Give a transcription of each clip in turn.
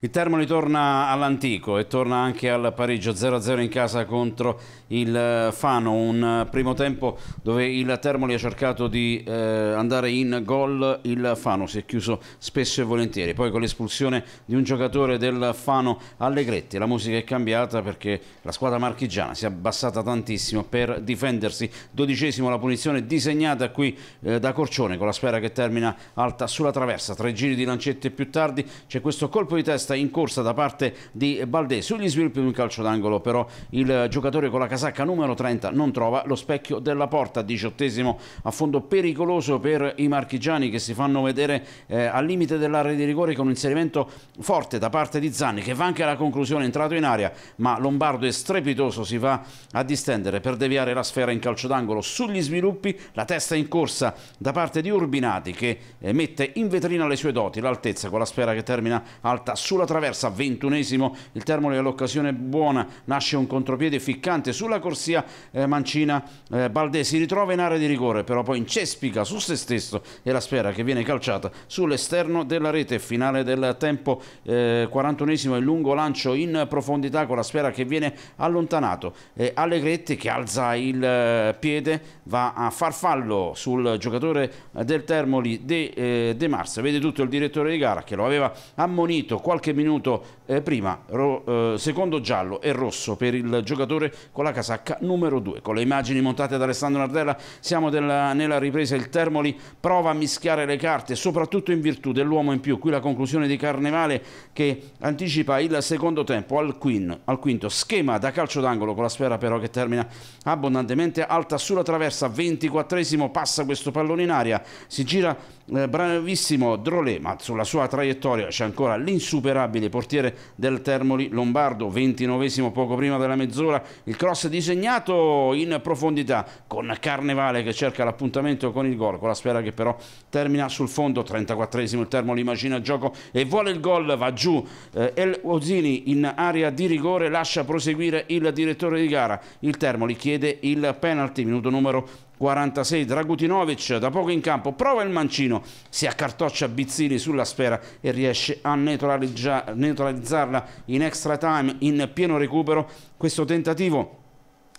Il Termoli torna all'antico e torna anche al pareggio 0-0 in casa contro il eh, Fano, un eh, primo tempo dove il Termoli ha cercato di eh, andare in gol, il Fano si è chiuso spesso e volentieri, poi con l'espulsione di un giocatore del Fano Allegretti la musica è cambiata perché la squadra marchigiana si è abbassata tantissimo per difendersi, dodicesimo la punizione disegnata qui eh, da Corcione con la sfera che termina alta sulla traversa, tre giri di lancette più tardi c'è questo colpo di testa protesta in corsa da parte di Baldè. Sugli sviluppi di un calcio d'angolo però il giocatore con la casacca numero 30 non trova lo specchio della porta, diciottesimo a fondo pericoloso per i marchigiani che si fanno vedere eh, al limite dell'area di rigore con un inserimento forte da parte di Zanni che va anche alla conclusione entrato in aria ma Lombardo è strepitoso si va a distendere per deviare la sfera in calcio d'angolo sugli sviluppi la testa in corsa da parte di Urbinati che eh, mette in vetrina le sue doti l'altezza con la sfera che termina alta sulla sulla traversa, ventunesimo il Termoli è l'occasione buona, nasce un contropiede ficcante sulla corsia eh, Mancina eh, Baldè, si ritrova in area di rigore, però poi incespica su se stesso e la spera che viene calciata sull'esterno della rete, finale del tempo eh, 41esimo e lungo lancio in profondità con la spera che viene allontanato, eh, Allegretti che alza il eh, piede, va a far fallo sul giocatore del Termoli De, eh, De Mars, vede tutto il direttore di gara che lo aveva ammonito qualche qualche minuto eh, prima, ro, eh, secondo giallo e rosso per il giocatore con la casacca numero 2. Con le immagini montate da Alessandro Nardella siamo della, nella ripresa, il Termoli prova a mischiare le carte, soprattutto in virtù dell'uomo in più, qui la conclusione di Carnevale che anticipa il secondo tempo al, queen, al quinto, schema da calcio d'angolo con la sfera però che termina abbondantemente alta sulla traversa, 24esimo passa questo pallone in aria, si gira eh, bravissimo Drolema sulla sua traiettoria, c'è ancora l'insuperabile insuperabile portiere del Termoli Lombardo, 29 poco prima della mezz'ora, il cross disegnato in profondità con Carnevale che cerca l'appuntamento con il gol, con la sfera che però termina sul fondo, 34 esimo il Termoli immagina gioco e vuole il gol, va giù eh, El Ozini in area di rigore, lascia proseguire il direttore di gara, il Termoli chiede il penalty, minuto numero 46 Dragutinovic da poco in campo prova il mancino si accartoccia Bizzini sulla sfera e riesce a neutralizzarla in extra time in pieno recupero questo tentativo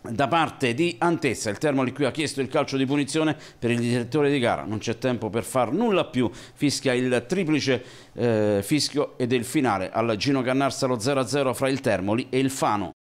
da parte di Antezza, il Termoli qui ha chiesto il calcio di punizione per il direttore di gara, non c'è tempo per far nulla più, fischia il triplice eh, fischio ed è il finale al Gino Cannarsa lo 0-0 fra il Termoli e il Fano.